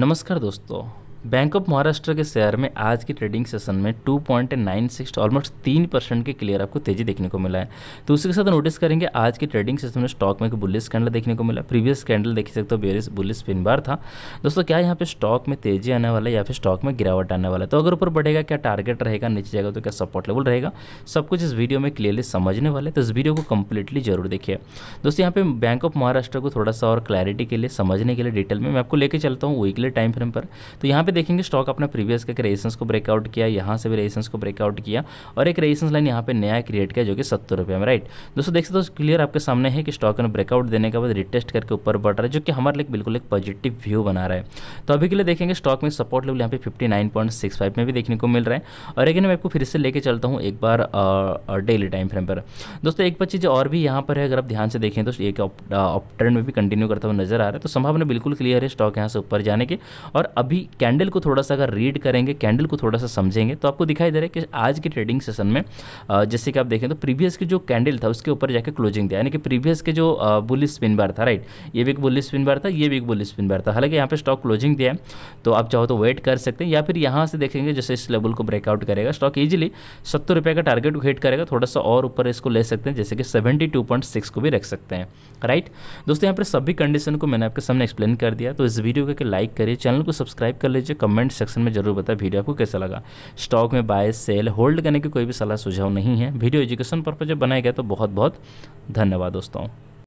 नमस्कार दोस्तों bank of Maharashtra के शेयर में आज की ट्रेडिंग सेशन में 2.96 ऑलमोस्ट तीन परसेंट के क्लियर आपको तेजी देखने को मिला है तो उसी के साथ नोटिस करेंगे आज की ट्रेडिंग सेशन में स्टॉक में एक बुलिस कैंडल देखने को मिला प्रीवियस कैंडल देख सकते हो बेरिस बुलिस पिन बार था दोस्तों क्या यहाँ पे स्टॉक में तेजी आने वाला है या फिर स्टॉक में गिरावट आने वाला है तो अगर ऊपर बढ़ेगा क्या टारगेट रहेगा नीचे जाएगा तो क्या सपोर्ट लेवल रहेगा सब कुछ इस वीडियो में क्लियरली समझने वाले तो इस वीडियो को कंप्लीटली जरूर देखिए दोस्तों यहाँ पे बैंक ऑफ महाराष्ट्र को थोड़ा सा और क्लैरिटी के लिए समझने के लिए डिटेल में मैं आपको लेकर चलता हूँ वीकली टाइम फ्रेम पर तो यहाँ पे देखेंगे स्टॉक अपना प्रीवियस के रेजिस्टेंस को ब्रेकआउट किया यहाँ से भी रेजिस्टेंस को ब्रेकआउट किया और एक रेजिस्टेंस लाइन यहाँ पे नया क्रिएट किया जो कि सत्तर रुपये में राइट दोस्तों देख सकते हो क्लियर आपके सामने है कि स्टॉक ने ब्रेकआउट देने के बाद रिटेस्ट करके ऊपर बढ़ रहा है जो कि हमारे लिए बिल्कुल एक पॉजिटिव व्यू बना रहा है तो अभी के लिए देखेंगे स्टॉक में सपोर्ट लेवल यहाँ पे फिफ्टी में भी देखने को मिल रहा है और एक मैं आपको फिर से लेकर चलता हूँ एक बार डेली टाइम फ्रेम पर दोस्तों एक चीज़ और भी यहाँ पर है अगर आप ध्यान से देखें तो एक ऑप्टर में भी कंटिन्यू करता हुआ नजर आ रहा है तो संभावना बिल्कुल क्लियर है स्टॉक यहाँ से ऊपर जाने के और अभी कैंडल कैंडल को थोड़ा सा अगर रीड करेंगे कैंडल को थोड़ा सा समझेंगे तो आपको दिखाई दे रहा है कि आज के ट्रेडिंग सेशन में जैसे कि आप देखें तो प्रीवियस के जो कैंडल था उसके ऊपर जाकर क्लोजिंग दिया यानी कि प्रीवियस के जो बुलिस स्पिन बार था राइट ये भी एक बुलिस स्पिन बार था ये भी एक बुलिस स्पिन बार था हालांकि यहाँ पर स्टॉक क्लोजिंग दिया है तो आप चाहो तो वेट कर सकते हैं या फिर यहाँ से देखेंगे जैसे इस लेवल को ब्रेकआउट करेगा स्टॉक ईजिली सत्तर रुपये का टारगेट को हिट करेगा थोड़ा सा और ऊपर इसको ले सकते हैं जैसे कि सेवेंटी टू पॉइंट सिक्स को भी रख सकते हैं राइट दोस्तों यहाँ पर सभी कंडीशन को मैंने आपके सामने एक्सप्लेन कर दिया तो इस वीडियो को लाइक करिए चैनल को सब्सक्राइब कर लीजिए मुझे कमेंट सेक्शन में जरूर बताएं वीडियो आपको कैसा लगा स्टॉक में बाय सेल होल्ड करने की कोई भी सलाह सुझाव नहीं है वीडियो एजुकेशन पर्पज जब बनाया गया तो बहुत बहुत धन्यवाद दोस्तों